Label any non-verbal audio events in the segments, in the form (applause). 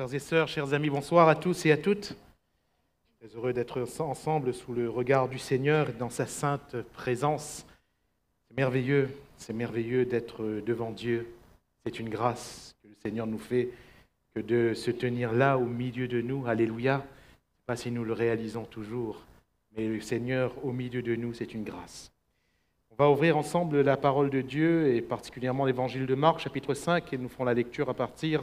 Frères et sœurs, chers amis, bonsoir à tous et à toutes. Très heureux d'être ensemble sous le regard du Seigneur et dans sa sainte présence. C'est merveilleux, c'est merveilleux d'être devant Dieu. C'est une grâce que le Seigneur nous fait que de se tenir là au milieu de nous. Alléluia. Pas si nous le réalisons toujours, mais le Seigneur au milieu de nous, c'est une grâce. On va ouvrir ensemble la parole de Dieu et particulièrement l'évangile de Marc, chapitre 5, et nous ferons la lecture à partir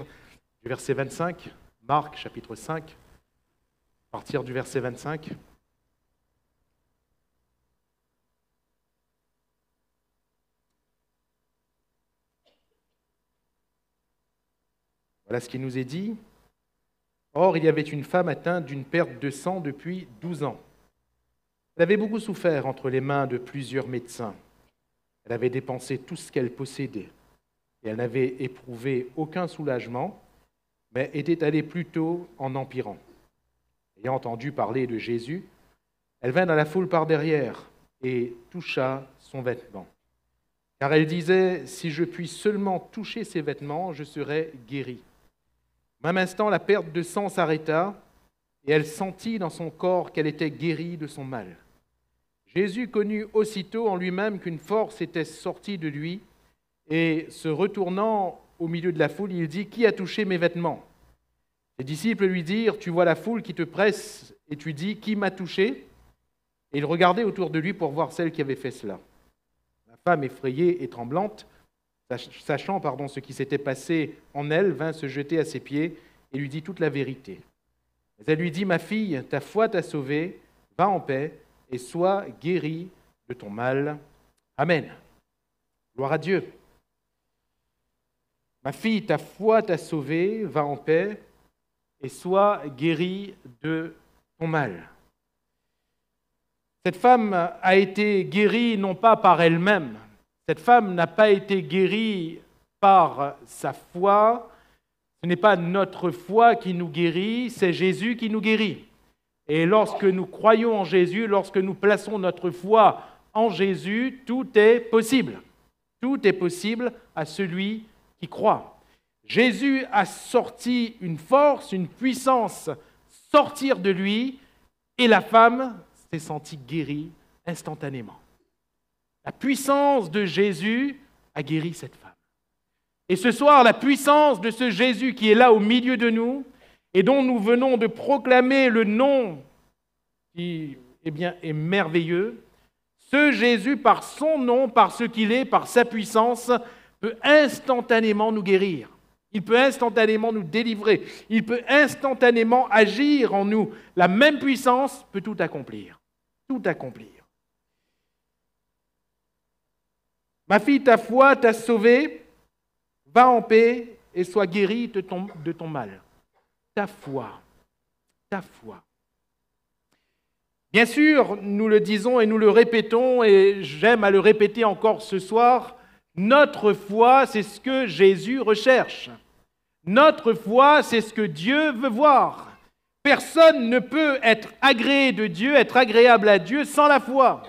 verset 25, Marc chapitre 5, à partir du verset 25. Voilà ce qui nous est dit. Or, il y avait une femme atteinte d'une perte de sang depuis 12 ans. Elle avait beaucoup souffert entre les mains de plusieurs médecins. Elle avait dépensé tout ce qu'elle possédait et elle n'avait éprouvé aucun soulagement mais était allée plus tôt en empirant. Ayant entendu parler de Jésus, elle vint dans la foule par derrière et toucha son vêtement. Car elle disait, si je puis seulement toucher ses vêtements, je serai guérie. Au même instant, la perte de sang s'arrêta et elle sentit dans son corps qu'elle était guérie de son mal. Jésus connut aussitôt en lui-même qu'une force était sortie de lui, et se retournant au milieu de la foule, il dit, Qui a touché mes vêtements Les disciples lui dirent, Tu vois la foule qui te presse, et tu dis, Qui m'a touché Et il regardait autour de lui pour voir celle qui avait fait cela. La femme, effrayée et tremblante, sachant pardon, ce qui s'était passé en elle, vint se jeter à ses pieds et lui dit toute la vérité. Mais elle lui dit, Ma fille, ta foi t'a sauvée, va en paix et sois guérie de ton mal. Amen. Gloire à Dieu. Ma fille, ta foi t'a sauvée, va en paix et sois guérie de ton mal. Cette femme a été guérie non pas par elle-même, cette femme n'a pas été guérie par sa foi, ce n'est pas notre foi qui nous guérit, c'est Jésus qui nous guérit. Et lorsque nous croyons en Jésus, lorsque nous plaçons notre foi en Jésus, tout est possible. Tout est possible à celui qui, qui croient. Jésus a sorti une force, une puissance sortir de lui, et la femme s'est sentie guérie instantanément. La puissance de Jésus a guéri cette femme. Et ce soir, la puissance de ce Jésus qui est là au milieu de nous et dont nous venons de proclamer le nom qui eh bien, est merveilleux, ce Jésus, par son nom, par ce qu'il est, par sa puissance, peut instantanément nous guérir. Il peut instantanément nous délivrer. Il peut instantanément agir en nous. La même puissance peut tout accomplir. Tout accomplir. Ma fille, ta foi t'a sauvée. Va en paix et sois guérie de ton, de ton mal. Ta foi. Ta foi. Bien sûr, nous le disons et nous le répétons, et j'aime à le répéter encore ce soir, notre foi, c'est ce que Jésus recherche. Notre foi, c'est ce que Dieu veut voir. Personne ne peut être agréé de Dieu, être agréable à Dieu sans la foi.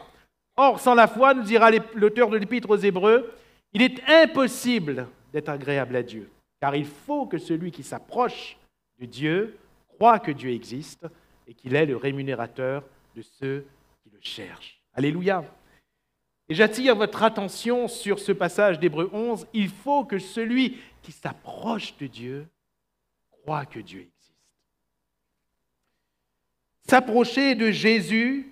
Or, sans la foi, nous dira l'auteur de l'Épître aux Hébreux, il est impossible d'être agréable à Dieu, car il faut que celui qui s'approche de Dieu croit que Dieu existe et qu'il est le rémunérateur de ceux qui le cherchent. Alléluia. Et j'attire votre attention sur ce passage d'Hébreu 11. Il faut que celui qui s'approche de Dieu croit que Dieu existe. S'approcher de Jésus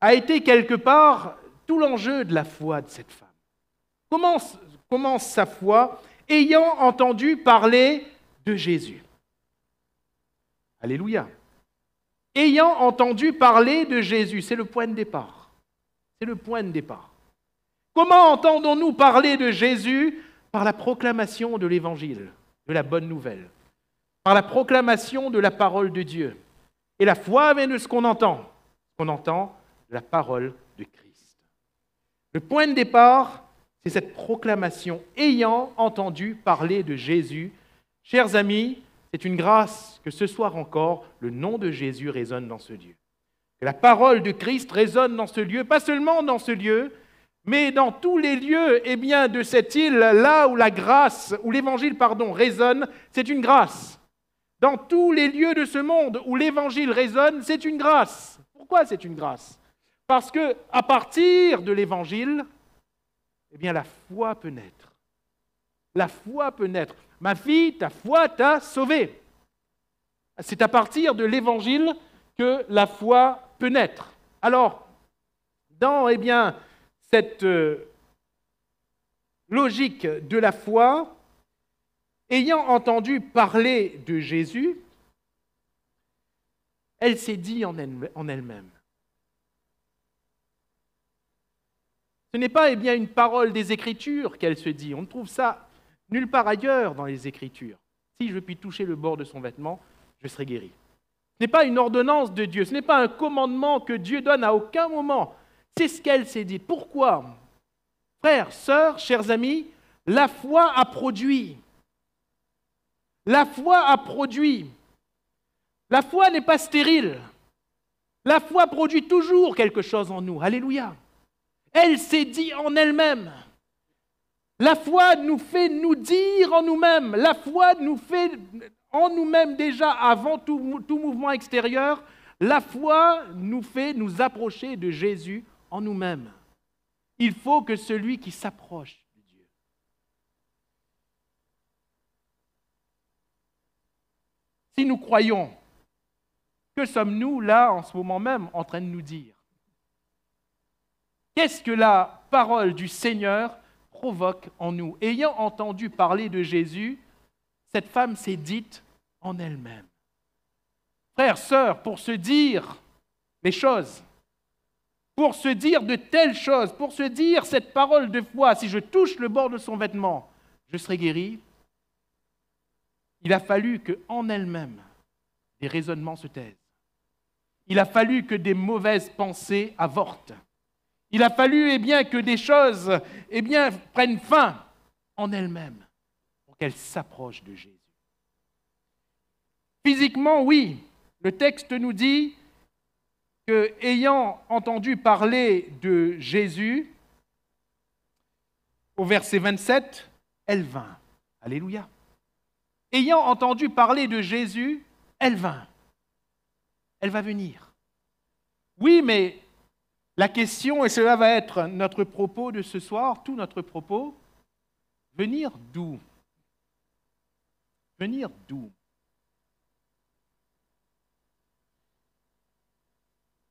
a été quelque part tout l'enjeu de la foi de cette femme. Commence sa foi ayant entendu parler de Jésus Alléluia. Ayant entendu parler de Jésus, c'est le point de départ. C'est le point de départ. Comment entendons-nous parler de Jésus Par la proclamation de l'Évangile, de la bonne nouvelle, par la proclamation de la parole de Dieu. Et la foi vient de ce qu'on entend, ce qu'on entend la parole de Christ. Le point de départ, c'est cette proclamation ayant entendu parler de Jésus. Chers amis, c'est une grâce que ce soir encore, le nom de Jésus résonne dans ce lieu la parole de Christ résonne dans ce lieu, pas seulement dans ce lieu, mais dans tous les lieux et eh bien, de cette île, là où la grâce, où l'évangile pardon, résonne, c'est une grâce. Dans tous les lieux de ce monde où l'évangile résonne, c'est une grâce. Pourquoi c'est une grâce Parce que à partir de l'évangile, eh bien la foi peut naître. La foi peut naître. Ma fille, ta foi t'a sauvée. C'est à partir de l'évangile que la foi naître. Alors, dans eh bien, cette euh, logique de la foi, ayant entendu parler de Jésus, elle s'est dit en elle-même. Ce n'est pas eh bien, une parole des Écritures qu'elle se dit. On ne trouve ça nulle part ailleurs dans les Écritures. Si je puis toucher le bord de son vêtement, je serai guéri n'est pas une ordonnance de Dieu, ce n'est pas un commandement que Dieu donne à aucun moment. C'est ce qu'elle s'est dit. Pourquoi Frères, sœurs, chers amis, la foi a produit. La foi a produit. La foi n'est pas stérile. La foi produit toujours quelque chose en nous. Alléluia. Elle s'est dit en elle-même. La foi nous fait nous dire en nous-mêmes. La foi nous fait en nous-mêmes déjà avant tout, mouvement extérieur, la foi nous fait nous approcher de Jésus en nous-mêmes. Il faut que celui qui s'approche de Dieu. Si nous croyons, que sommes-nous là en ce moment même en train de nous dire Qu'est-ce que la parole du Seigneur provoque en nous Ayant entendu parler de Jésus, cette femme s'est dite en elle-même. Frères, sœurs, pour se dire les choses, pour se dire de telles choses, pour se dire cette parole de foi, si je touche le bord de son vêtement, je serai guéri, il a fallu que en elle-même des raisonnements se taisent. Il a fallu que des mauvaises pensées avortent. Il a fallu eh bien, que des choses eh bien, prennent fin en elles même qu'elle s'approche de Jésus. Physiquement, oui, le texte nous dit que, ayant entendu parler de Jésus, au verset 27, elle vint. Alléluia. Ayant entendu parler de Jésus, elle vint. Elle va venir. Oui, mais la question, et cela va être notre propos de ce soir, tout notre propos, venir d'où venir d'où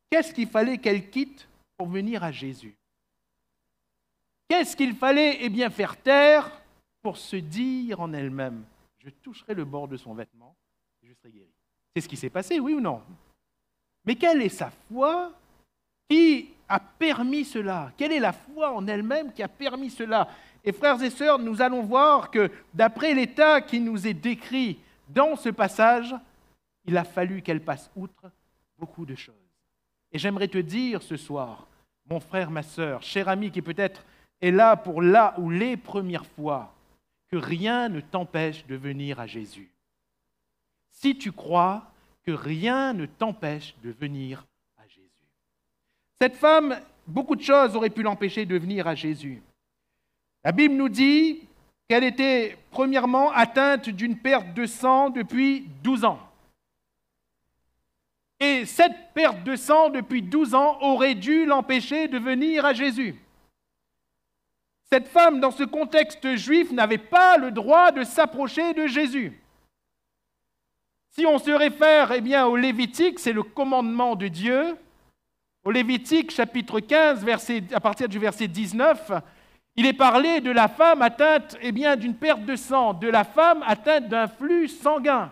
Qu'est-ce qu'il fallait qu'elle quitte pour venir à Jésus Qu'est-ce qu'il fallait et eh bien, faire taire pour se dire en elle-même Je toucherai le bord de son vêtement et je serai guéri. C'est ce qui s'est passé, oui ou non Mais quelle est sa foi qui a permis cela Quelle est la foi en elle-même qui a permis cela et frères et sœurs, nous allons voir que d'après l'état qui nous est décrit dans ce passage, il a fallu qu'elle passe outre beaucoup de choses. Et j'aimerais te dire ce soir, mon frère, ma sœur, cher ami qui peut-être est là pour la ou les premières fois, que rien ne t'empêche de venir à Jésus. Si tu crois, que rien ne t'empêche de venir à Jésus. Cette femme, beaucoup de choses auraient pu l'empêcher de venir à Jésus. La Bible nous dit qu'elle était premièrement atteinte d'une perte de sang depuis 12 ans. Et cette perte de sang depuis 12 ans aurait dû l'empêcher de venir à Jésus. Cette femme, dans ce contexte juif, n'avait pas le droit de s'approcher de Jésus. Si on se réfère eh bien, au Lévitique, c'est le commandement de Dieu. Au Lévitique, chapitre 15, verset, à partir du verset 19, il est parlé de la femme atteinte eh bien, d'une perte de sang, de la femme atteinte d'un flux sanguin,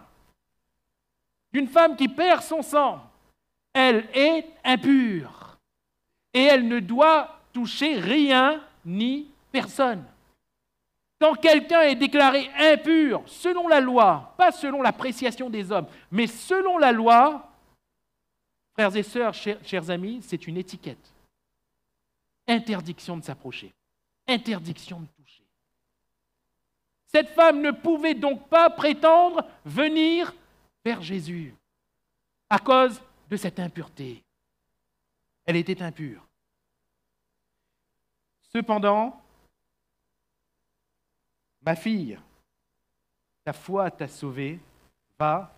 d'une femme qui perd son sang. Elle est impure et elle ne doit toucher rien ni personne. Quand quelqu'un est déclaré impur, selon la loi, pas selon l'appréciation des hommes, mais selon la loi, frères et sœurs, chers amis, c'est une étiquette. Interdiction de s'approcher interdiction de toucher. Cette femme ne pouvait donc pas prétendre venir vers Jésus à cause de cette impureté. Elle était impure. Cependant, ma fille, ta foi t'a sauvée, va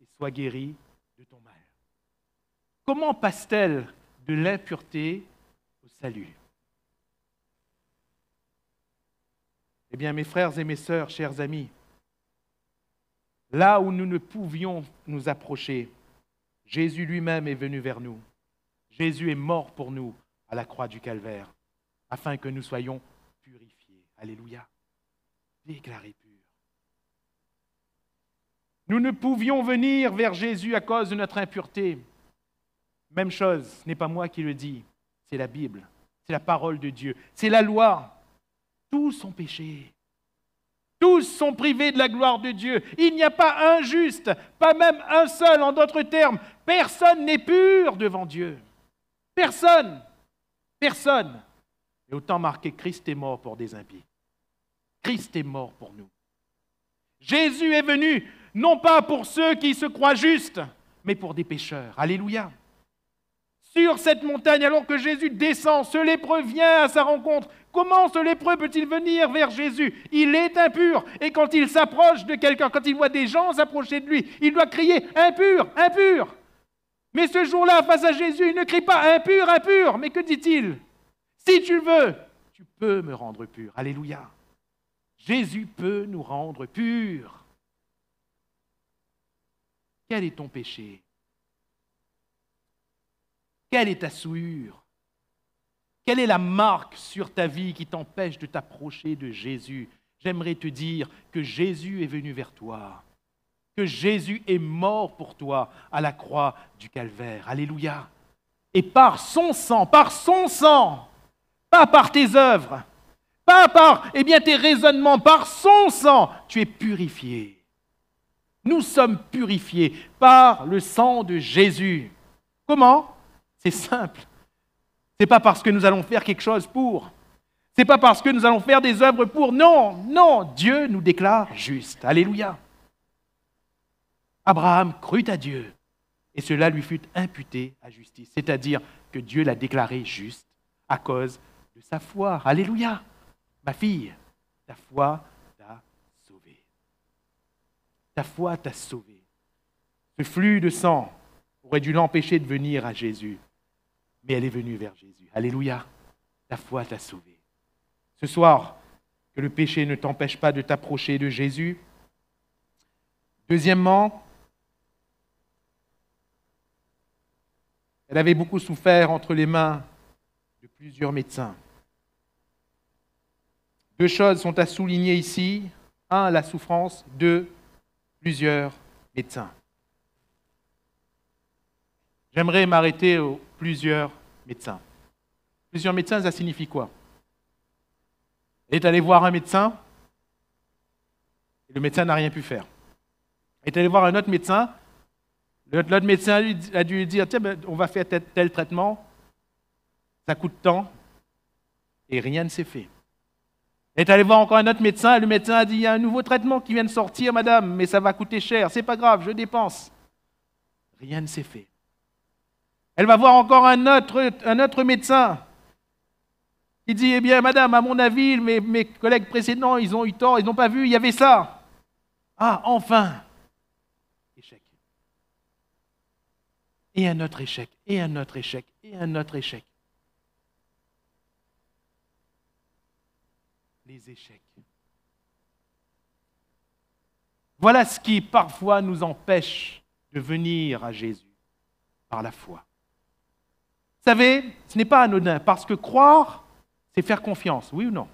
et sois guérie de ton mal. Comment passe-t-elle de l'impureté au salut Eh bien, mes frères et mes sœurs, chers amis, là où nous ne pouvions nous approcher, Jésus lui-même est venu vers nous. Jésus est mort pour nous à la croix du Calvaire, afin que nous soyons purifiés. Alléluia. Déclaré pur. Nous ne pouvions venir vers Jésus à cause de notre impureté. Même chose, ce n'est pas moi qui le dis, c'est la Bible, c'est la parole de Dieu, c'est la loi. Tous ont péché. Tous sont privés de la gloire de Dieu. Il n'y a pas un juste, pas même un seul. En d'autres termes, personne n'est pur devant Dieu. Personne. Personne. Et autant marqué, Christ est mort pour des impies. Christ est mort pour nous. Jésus est venu non pas pour ceux qui se croient justes, mais pour des pécheurs. Alléluia sur cette montagne alors que Jésus descend. Ce lépreux vient à sa rencontre. Comment ce lépreux peut-il venir vers Jésus Il est impur. Et quand il s'approche de quelqu'un, quand il voit des gens s'approcher de lui, il doit crier impur, impur. Mais ce jour-là, face à Jésus, il ne crie pas impur, impur. Mais que dit-il Si tu veux, tu peux me rendre pur. Alléluia. Jésus peut nous rendre purs. Quel est ton péché quelle est ta souillure Quelle est la marque sur ta vie qui t'empêche de t'approcher de Jésus J'aimerais te dire que Jésus est venu vers toi, que Jésus est mort pour toi à la croix du Calvaire. Alléluia. Et par son sang, par son sang, pas par tes œuvres, pas par eh bien, tes raisonnements, par son sang, tu es purifié. Nous sommes purifiés par le sang de Jésus. Comment c'est simple. Ce n'est pas parce que nous allons faire quelque chose pour. Ce n'est pas parce que nous allons faire des œuvres pour. Non, non, Dieu nous déclare juste. Alléluia. Abraham crut à Dieu et cela lui fut imputé à justice, c'est-à-dire que Dieu l'a déclaré juste à cause de sa foi. Alléluia. Ma fille, ta foi t'a sauvée. Ta foi t'a sauvée. Ce flux de sang aurait dû l'empêcher de venir à Jésus mais elle est venue vers Jésus. Alléluia, ta foi t'a sauvé. Ce soir, que le péché ne t'empêche pas de t'approcher de Jésus. Deuxièmement, elle avait beaucoup souffert entre les mains de plusieurs médecins. Deux choses sont à souligner ici. Un, la souffrance. de plusieurs médecins. J'aimerais m'arrêter aux plusieurs médecins. Plusieurs médecins, ça signifie quoi Elle est allée voir un médecin et le médecin n'a rien pu faire. Elle est allée voir un autre médecin. L'autre médecin a dû lui dire Tiens, ben, on va faire tel, traitement, ça coûte tant, et rien ne s'est fait. Elle est allée voir encore un autre médecin, et le médecin a dit Il y a un nouveau traitement qui vient de sortir, madame, mais ça va coûter cher, c'est pas grave, je dépense. Rien ne s'est fait. Elle va voir encore un autre, un autre médecin qui dit, eh bien, madame, à mon avis, mes, mes collègues précédents, ils ont eu tort, ils n'ont pas vu, il y avait ça. Ah, enfin Échec. Et un autre échec, et un autre échec, et un autre échec. Les échecs. Voilà ce qui parfois nous empêche de venir à Jésus par la foi savez, ce n'est pas anodin, parce que croire, c'est faire confiance, oui ou non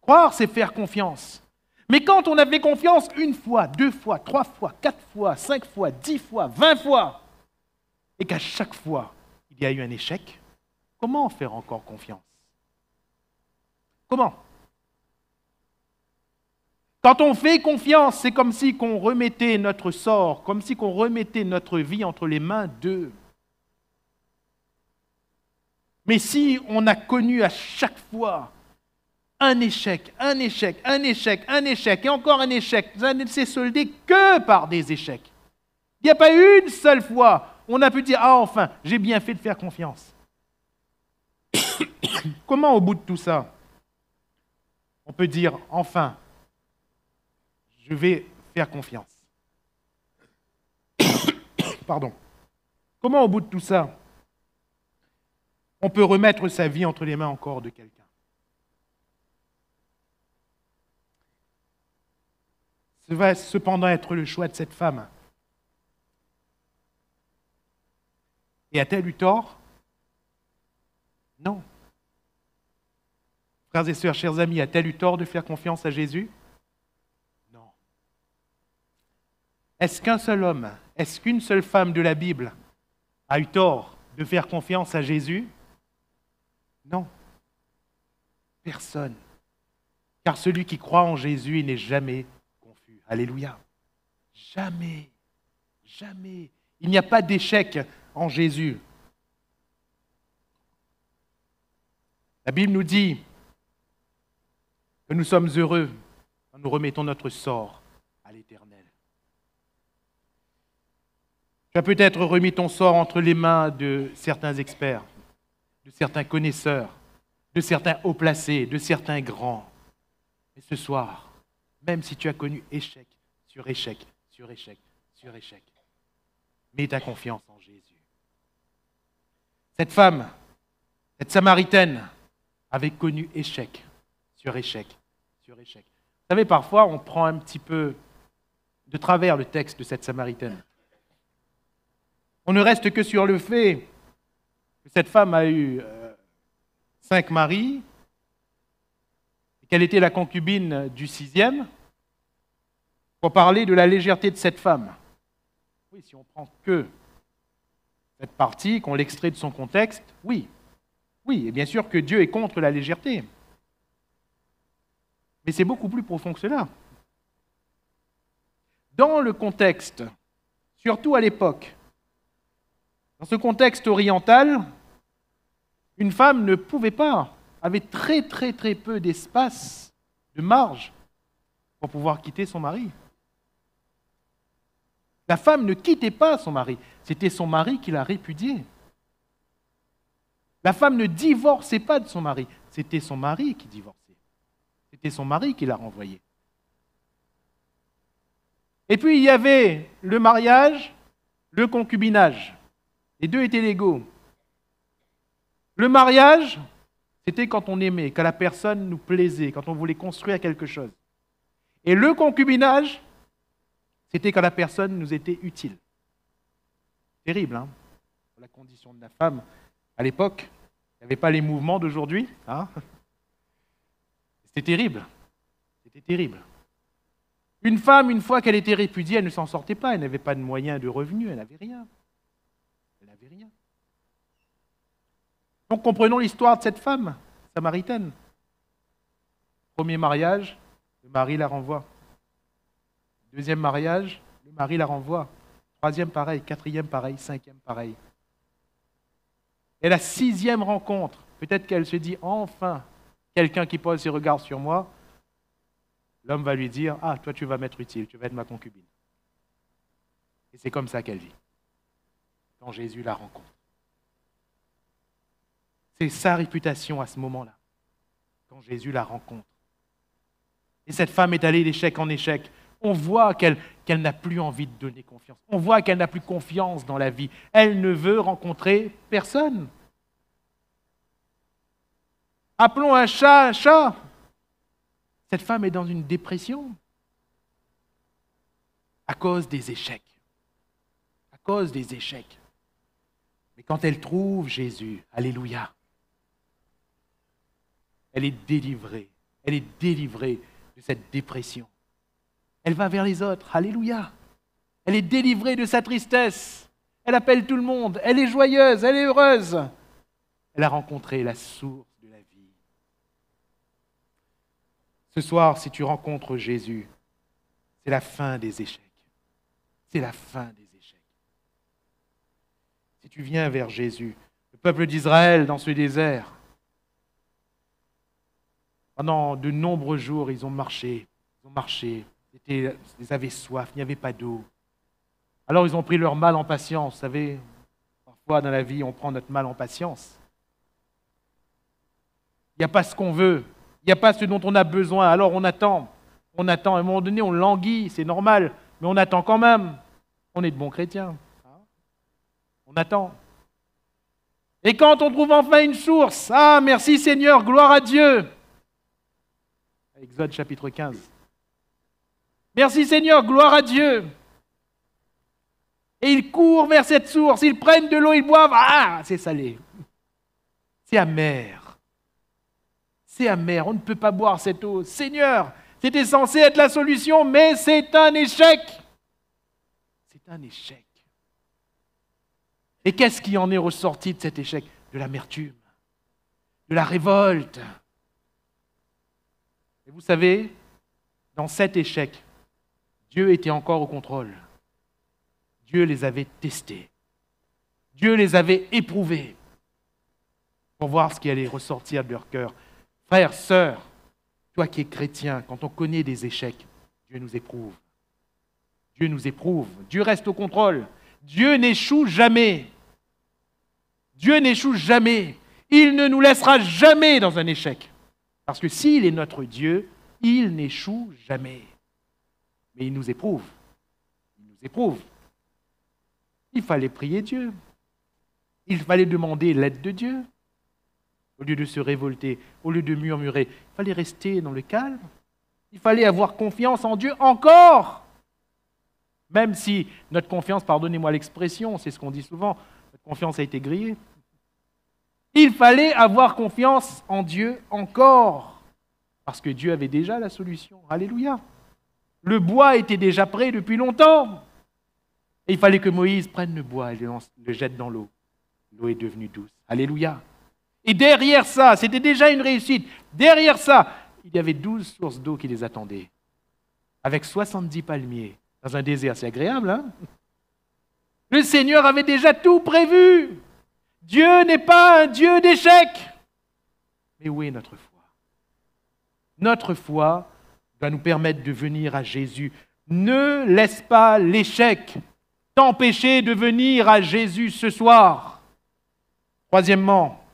Croire, c'est faire confiance. Mais quand on avait confiance une fois, deux fois, trois fois, quatre fois, cinq fois, dix fois, vingt fois, et qu'à chaque fois, il y a eu un échec, comment faire encore confiance Comment Quand on fait confiance, c'est comme si qu'on remettait notre sort, comme si qu'on remettait notre vie entre les mains d'eux. Mais si on a connu à chaque fois un échec, un échec, un échec, un échec et encore un échec, ça ne s'est soldé que par des échecs. Il n'y a pas une seule fois on a pu dire Ah, enfin, j'ai bien fait de faire confiance. (coughs) Comment, au bout de tout ça, on peut dire Enfin, je vais faire confiance (coughs) Pardon. Comment, au bout de tout ça, on peut remettre sa vie entre les mains encore de quelqu'un. Ce va cependant être le choix de cette femme. Et a-t-elle eu tort Non. Frères et sœurs, chers amis, a-t-elle eu tort de faire confiance à Jésus Non. Est-ce qu'un seul homme, est-ce qu'une seule femme de la Bible a eu tort de faire confiance à Jésus non. Personne. Car celui qui croit en Jésus, n'est jamais confus. Alléluia. Jamais. Jamais. Il n'y a pas d'échec en Jésus. La Bible nous dit que nous sommes heureux quand nous remettons notre sort à l'Éternel. Tu as peut-être remis ton sort entre les mains de certains experts de certains connaisseurs, de certains hauts placés, de certains grands. Et ce soir, même si tu as connu échec sur échec, sur échec, sur échec, mets ta confiance en Jésus. Cette femme, cette Samaritaine, avait connu échec sur échec sur échec. Vous savez, parfois, on prend un petit peu de travers le texte de cette Samaritaine. On ne reste que sur le fait cette femme a eu euh, cinq maris, qu'elle était la concubine du sixième, pour parler de la légèreté de cette femme. Oui, si on prend que cette partie, qu'on l'extrait de son contexte, oui. Oui, et bien sûr que Dieu est contre la légèreté. Mais c'est beaucoup plus profond que cela. Dans le contexte, surtout à l'époque, dans ce contexte oriental, une femme ne pouvait pas, avait très très très peu d'espace, de marge pour pouvoir quitter son mari. La femme ne quittait pas son mari, c'était son mari qui la répudiait. La femme ne divorçait pas de son mari, c'était son mari qui divorçait. C'était son mari qui la renvoyait. Et puis il y avait le mariage, le concubinage. Les deux étaient légaux. Le mariage, c'était quand on aimait, quand la personne nous plaisait, quand on voulait construire quelque chose. Et le concubinage, c'était quand la personne nous était utile. Terrible, hein La condition de la femme à l'époque, il n'y avait pas les mouvements d'aujourd'hui. Hein. c'était terrible. C'était terrible. Une femme, une fois qu'elle était répudiée, elle ne s'en sortait pas. Elle n'avait pas de moyens de revenus, elle n'avait rien rien. Donc comprenons l'histoire de cette femme samaritaine. Premier mariage, le mari la renvoie. Deuxième mariage, le mari la renvoie. Troisième pareil, quatrième pareil, cinquième pareil. Et la sixième rencontre, peut-être qu'elle se dit enfin, quelqu'un qui pose ses regards sur moi, l'homme va lui dire Ah, toi, tu vas m'être utile, tu vas être ma concubine. Et c'est comme ça qu'elle vit quand Jésus la rencontre. C'est sa réputation à ce moment-là, quand Jésus la rencontre. Et cette femme est allée d'échec en échec. On voit qu'elle n'a plus envie de donner confiance. On voit qu'elle n'a plus confiance dans la vie. Elle ne veut rencontrer personne. Appelons un chat un chat. Cette femme est dans une dépression à cause des échecs. À cause des échecs. Et quand elle trouve Jésus, Alléluia, elle est délivrée. Elle est délivrée de cette dépression. Elle va vers les autres. Alléluia. Elle est délivrée de sa tristesse. Elle appelle tout le monde. Elle est joyeuse. Elle est heureuse. Elle a rencontré la source de la vie. Ce soir, si tu rencontres Jésus, c'est la fin des échecs. C'est la fin des si tu viens vers Jésus, le peuple d'Israël dans ce désert. Pendant de nombreux jours, ils ont marché, ils ont marché, ils avaient soif, il n'y avait pas d'eau. Alors ils ont pris leur mal en patience. Vous savez, parfois dans la vie, on prend notre mal en patience. Il n'y a pas ce qu'on veut, il n'y a pas ce dont on a besoin, alors on attend. On attend, à un moment donné, on languit, c'est normal, mais on attend quand même. On est de bons chrétiens. On attend. Et quand on trouve enfin une source, ah merci Seigneur, gloire à Dieu. Exode chapitre 15. Merci Seigneur, gloire à Dieu. Et ils courent vers cette source, ils prennent de l'eau, ils boivent. Ah, c'est salé. C'est amer. C'est amer, on ne peut pas boire cette eau. Seigneur, c'était censé être la solution, mais c'est un échec. C'est un échec. Et qu'est-ce qui en est ressorti de cet échec De l'amertume, de la révolte. Et vous savez, dans cet échec, Dieu était encore au contrôle. Dieu les avait testés. Dieu les avait éprouvés pour voir ce qui allait ressortir de leur cœur. Frères, sœurs, toi qui es chrétien, quand on connaît des échecs, Dieu nous éprouve. Dieu nous éprouve. Dieu reste au contrôle. Dieu n'échoue jamais. Dieu n'échoue jamais. Il ne nous laissera jamais dans un échec. Parce que s'il est notre Dieu, il n'échoue jamais. Mais il nous éprouve. Il nous éprouve. Il fallait prier Dieu. Il fallait demander l'aide de Dieu. Au lieu de se révolter, au lieu de murmurer, il fallait rester dans le calme. Il fallait avoir confiance en Dieu encore. Même si notre confiance, pardonnez-moi l'expression, c'est ce qu'on dit souvent, notre confiance a été grillée. Il fallait avoir confiance en Dieu encore, parce que Dieu avait déjà la solution. Alléluia. Le bois était déjà prêt depuis longtemps. Et il fallait que Moïse prenne le bois et le, jette dans l'eau. L'eau est devenue douce. Alléluia. Et derrière ça, c'était déjà une réussite. Derrière ça, il y avait douze sources d'eau qui les attendaient, avec 70 palmiers. Dans un désert, assez agréable, hein? Le Seigneur avait déjà tout prévu. Dieu n'est pas un Dieu d'échec. Mais où est notre foi Notre foi va nous permettre de venir à Jésus. Ne laisse pas l'échec t'empêcher de venir à Jésus ce soir. Troisièmement,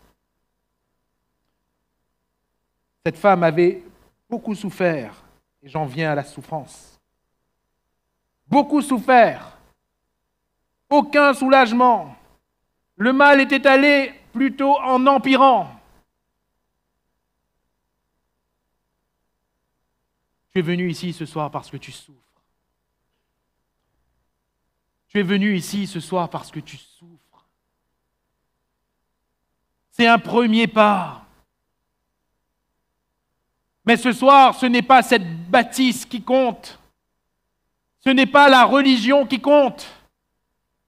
cette femme avait beaucoup souffert, et j'en viens à la souffrance. Beaucoup souffert, aucun soulagement, le mal était allé plutôt en empirant. Tu es venu ici ce soir parce que tu souffres. Tu es venu ici ce soir parce que tu souffres. C'est un premier pas. Mais ce soir, ce n'est pas cette bâtisse qui compte. Ce n'est pas la religion qui compte.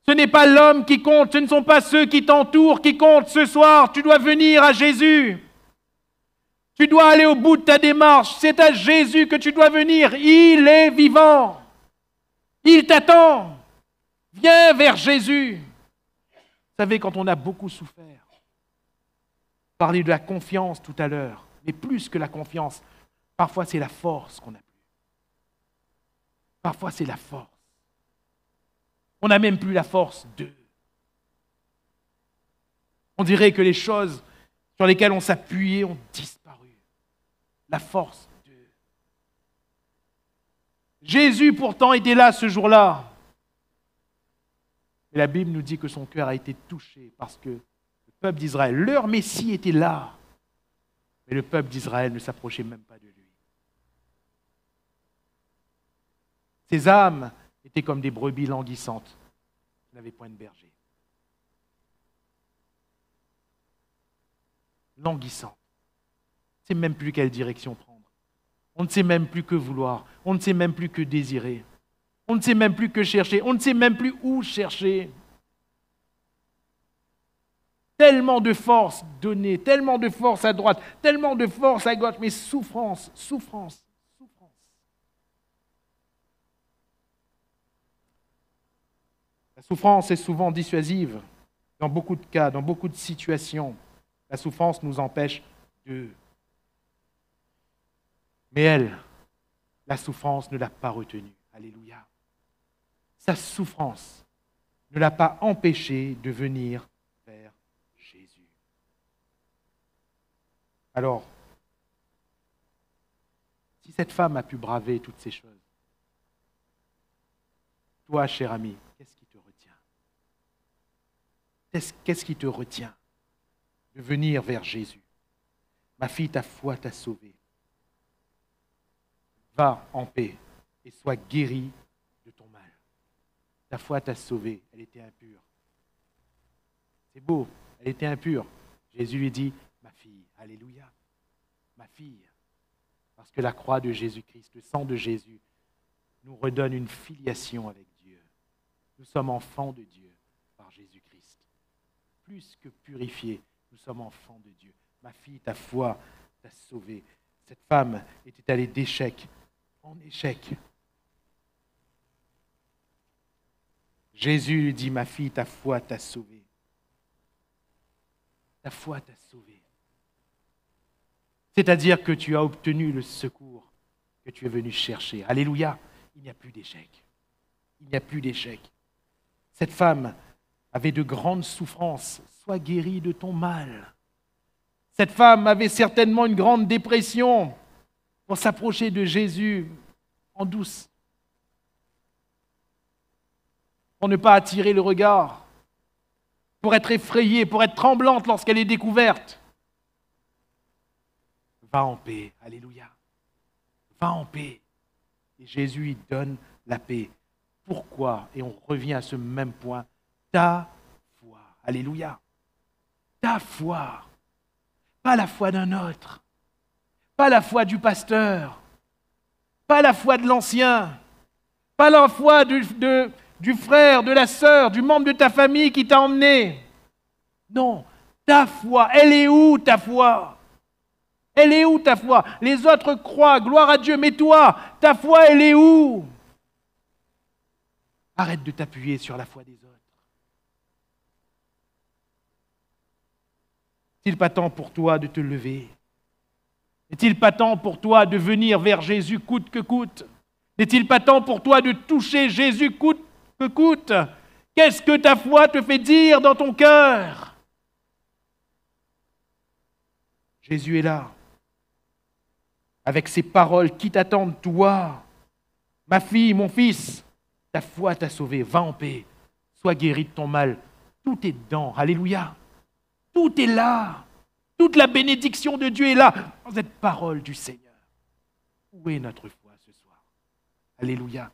Ce n'est pas l'homme qui compte, ce ne sont pas ceux qui t'entourent qui comptent. Ce soir, tu dois venir à Jésus. Tu dois aller au bout de ta démarche. C'est à Jésus que tu dois venir. Il est vivant. Il t'attend. Viens vers Jésus. Vous savez, quand on a beaucoup souffert, parler de la confiance tout à l'heure, mais plus que la confiance, parfois c'est la force qu'on a. Parfois c'est la force. On n'a même plus la force d'eux. On dirait que les choses sur lesquelles on s'appuyait ont disparu. La force d'eux. Jésus pourtant était là ce jour-là. Et la Bible nous dit que son cœur a été touché parce que le peuple d'Israël, leur Messie était là. Mais le peuple d'Israël ne s'approchait même pas de lui. Ces âmes étaient comme des brebis languissantes qui n'avaient point de berger. Languissantes. On ne sait même plus quelle direction prendre. On ne sait même plus que vouloir. On ne sait même plus que désirer. On ne sait même plus que chercher. On ne sait même plus où chercher. Tellement de force donnée, tellement de force à droite, tellement de force à gauche, mais souffrance, souffrance. La souffrance est souvent dissuasive dans beaucoup de cas, dans beaucoup de situations. La souffrance nous empêche de... Mais elle, la souffrance ne l'a pas retenue. Alléluia. Sa souffrance ne l'a pas empêchée de venir vers Jésus. Alors, si cette femme a pu braver toutes ces choses, toi, cher ami, Qu'est-ce qui te retient de venir vers Jésus Ma fille, ta foi t'a sauvée. Va en paix et sois guérie de ton mal. Ta foi t'a sauvée, elle était impure. C'est beau, elle était impure. Jésus lui dit, ma fille, alléluia, ma fille, parce que la croix de Jésus-Christ, le sang de Jésus, nous redonne une filiation avec Dieu. Nous sommes enfants de Dieu plus que purifiée. Nous sommes enfants de Dieu. Ma fille, ta foi t'a sauvée. Cette femme était allée d'échec en échec. Jésus dit, ma fille, ta foi t'a sauvée. Ta foi t'a sauvée. C'est-à-dire que tu as obtenu le secours que tu es venu chercher. Alléluia, il n'y a plus d'échec. Il n'y a plus d'échec. Cette femme avait de grandes souffrances. Sois guéri de ton mal. Cette femme avait certainement une grande dépression pour s'approcher de Jésus en douce, pour ne pas attirer le regard, pour être effrayée, pour être tremblante lorsqu'elle est découverte. Va en paix, alléluia. Va en paix. Et Jésus lui donne la paix. Pourquoi Et on revient à ce même point ta foi. Alléluia. Ta foi. Pas la foi d'un autre. Pas la foi du pasteur. Pas la foi de l'ancien. Pas la foi du, frère, de la sœur, du membre de ta famille qui t'a emmené. Non, ta foi, elle est où ta foi Elle est où ta foi Les autres croient, gloire à Dieu, mais toi, ta foi, elle est où Arrête de t'appuyer sur la foi des autres. N'est-il pas temps pour toi de te lever N'est-il pas temps pour toi de venir vers Jésus coûte que coûte N'est-il pas temps pour toi de toucher Jésus coûte que coûte Qu'est-ce que ta foi te fait dire dans ton cœur Jésus est là, avec ses paroles qui t'attendent, toi, ma fille, mon fils, ta foi t'a sauvé, va en paix, sois guéri de ton mal, tout est dedans, alléluia. Tout est là. Toute la bénédiction de Dieu est là dans cette parole du Seigneur. Où est notre foi ce soir Alléluia.